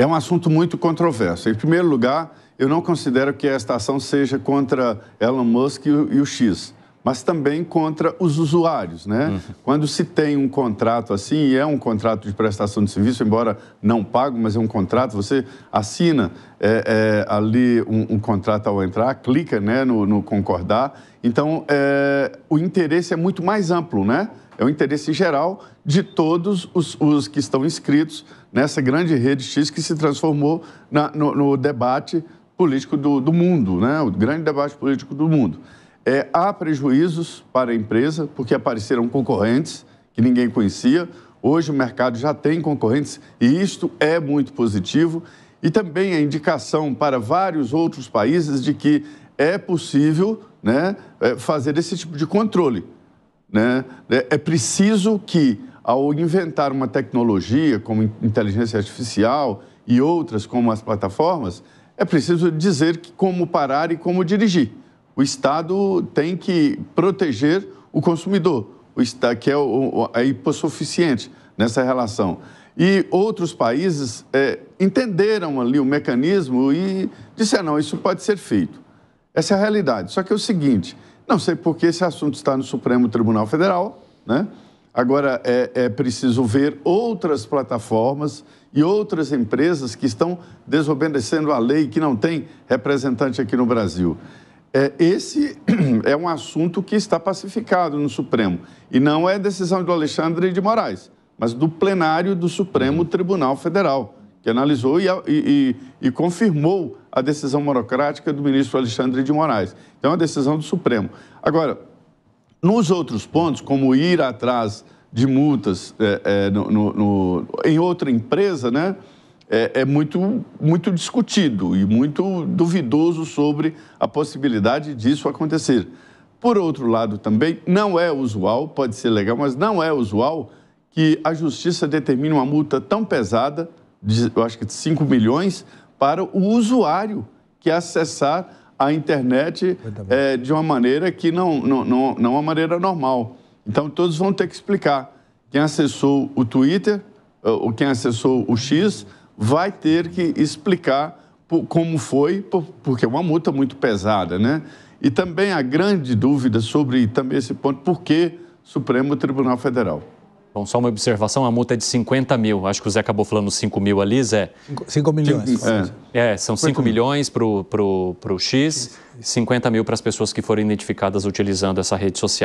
É um assunto muito controverso. Em primeiro lugar, eu não considero que esta ação seja contra Elon Musk e o X mas também contra os usuários, né? Uhum. Quando se tem um contrato assim, e é um contrato de prestação de serviço, embora não pago, mas é um contrato, você assina é, é, ali um, um, contrato ao entrar, clica né, no, no concordar. Então, é, o interesse é muito mais amplo, né? É o interesse geral de todos os, os que estão inscritos nessa grande rede X que se transformou na, no, no, debate político do, do mundo, né? O grande debate político do mundo. É, há prejuízos para a empresa, porque apareceram concorrentes que ninguém conhecia. Hoje o mercado já tem concorrentes e isto é muito positivo. E também a indicação para vários outros países de que é possível né, é, fazer esse tipo de controle. Né? É, é preciso que, ao inventar uma tecnologia como inteligência artificial e outras como as plataformas, é preciso dizer como parar e como dirigir o Estado tem que proteger o consumidor, o que é, o, é hipossuficiente nessa relação. E outros países é, entenderam ali o mecanismo e disseram: não, isso pode ser feito. Essa é a realidade. Só que é o seguinte: não sei por que esse assunto está no Supremo Tribunal Federal, né? Agora é, é preciso ver outras plataformas e outras empresas que estão desobedecendo a lei, que não tem representante aqui no Brasil é, esse é um assunto que está pacificado no Supremo. E não é decisão do Alexandre de Moraes, mas do plenário do Supremo Tribunal Federal, que analisou e, e, e confirmou a decisão monocrática do ministro Alexandre de Moraes. Então, é uma decisão do Supremo. Agora, nos outros pontos, como ir atrás de multas é, é, no, no, no, em outra empresa, né? é, é, muito, muito discutido e muito duvidoso sobre a possibilidade disso acontecer. Por outro lado, também não é usual, pode ser legal, mas não é usual que a justiça determine uma multa tão pesada, de, eu acho que de 5 milhões, para o usuário que acessar a internet é, de uma maneira que não, não, não, não uma maneira normal. Então, todos vão ter que explicar. Quem acessou o Twitter, é, ou quem acessou o X, vai ter que explicar como foi, porque é uma multa muito pesada, né? E também a grande dúvida sobre também esse ponto, por que Supremo Tribunal Federal? Bom, só uma observação, a multa é de 50 mil. Acho que o Zé acabou falando 5 mil ali, Zé. 5 milhões. É, é são 5 milhões para o X, 50 mil para as pessoas que forem identificadas utilizando essa rede social.